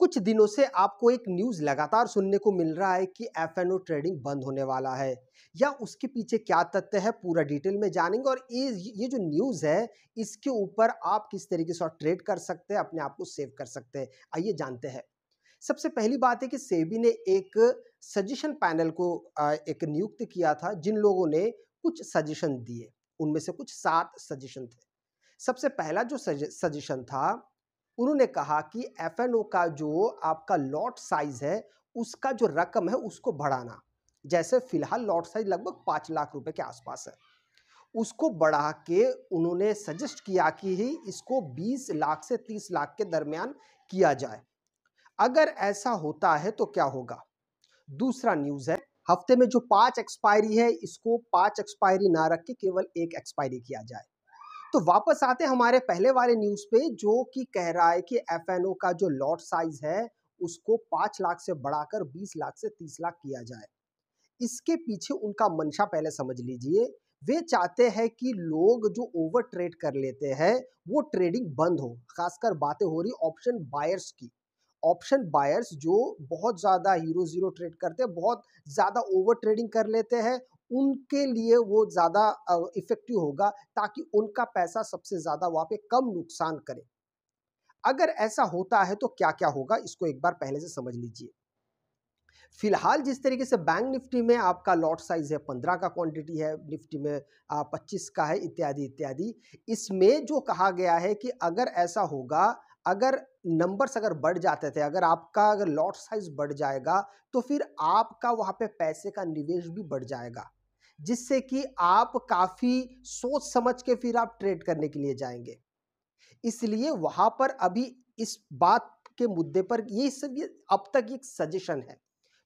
कुछ दिनों से आपको एक न्यूज़ लगातार सुनने को मिल रहा है कि एफ एन ओ ट्रेडिंग बंद होने वाला है या उसके पीछे क्या तथ्य है पूरा डिटेल में जानेंगे और ये ये जो न्यूज़ है इसके ऊपर आप किस तरीके से ट्रेड कर सकते हैं अपने आप को सेव कर सकते हैं आइए जानते हैं सबसे पहली बात है कि सेबी ने एक सजेशन पैनल को एक नियुक्त किया था जिन लोगों ने कुछ सजेशन दिए उनमें से कुछ सात सजेशन थे सबसे पहला जो सजेशन था उन्होंने कहा कि एफ का जो आपका लॉट साइज़ है उसका जो रकम है उसको बढ़ाना जैसे फिलहाल लॉट साइज लगभग पाँच लाख रुपए के आसपास है उसको बढ़ा के उन्होंने सजेस्ट किया कि ही इसको 20 लाख से 30 लाख के दरमियान किया जाए अगर ऐसा होता है तो क्या होगा दूसरा न्यूज़ है हफ्ते में जो पांच एक्सपायरी है इसको पांच एक्सपायरी ना रख के केवल एक एक्सपायरी किया जाए तो वापस आते हैं हमारे पहले वाले न्यूज़ पे जो कि कह रहा है कि एफ का जो लॉट साइज है उसको पांच लाख से बढ़ाकर बीस लाख से तीस लाख किया जाए इसके पीछे उनका मंशा पहले समझ लीजिए वे चाहते हैं कि लोग जो ओवर ट्रेड कर लेते हैं वो ट्रेडिंग बंद हो खासकर बातें हो रही ऑप्शन बायर्स की ऑप्शन बायर्स जो बहुत ज़्यादा हीरो ज़ीरो ट्रेड करते हैं बहुत ज़्यादा ओवर ट्रेडिंग कर लेते हैं उनके लिए वो ज़्यादा इफ़ेक्टिव होगा ताकि उनका पैसा सबसे ज़्यादा वहाँ पे कम नुकसान करे अगर ऐसा होता है तो क्या क्या होगा इसको एक बार पहले से समझ लीजिए फिलहाल जिस तरीके से बैंक निफ्टी में आपका लॉट साइज है पंद्रह का क्वांटिटी है निफ्टी में पच्चीस का है इत्यादि इत्यादि इसमें जो कहा गया है कि अगर ऐसा होगा अगर नंबर्स अगर बढ़ जाते थे अगर आपका अगर लॉट साइज बढ़ जाएगा तो फिर आपका वहाँ पे पैसे का निवेश भी बढ़ जाएगा जिससे कि आप काफ़ी सोच समझ के फिर आप ट्रेड करने के लिए जाएंगे इसलिए वहां पर अभी इस बात के मुद्दे पर ये सब ये अब तक एक सजेशन है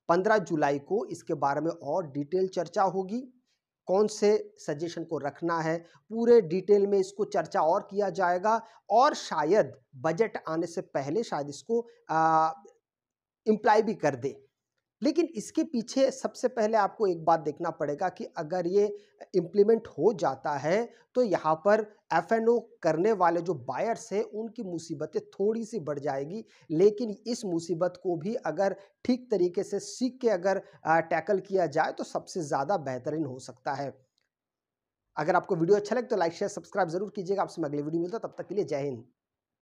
पंद्रह जुलाई को इसके बारे में और डिटेल चर्चा होगी कौन से सजेशन को रखना है पूरे डिटेल में इसको चर्चा और किया जाएगा और शायद बजट आने से पहले शायद इसको इम्प्लाई भी कर दे लेकिन इसके पीछे सबसे पहले आपको एक बात देखना पड़ेगा कि अगर ये इम्प्लीमेंट हो जाता है तो यहाँ पर एफ करने वाले जो बायर्स हैं उनकी मुसीबतें थोड़ी सी बढ़ जाएगी लेकिन इस मुसीबत को भी अगर ठीक तरीके से सीख के अगर टैकल किया जाए तो सबसे ज़्यादा बेहतरीन हो सकता है अगर आपको वीडियो अच्छा लगे तो लाइक शेयर सब्सक्राइब जरूर कीजिएगा आपसे अगले वीडियो मिलता तब तक के लिए जय हिंद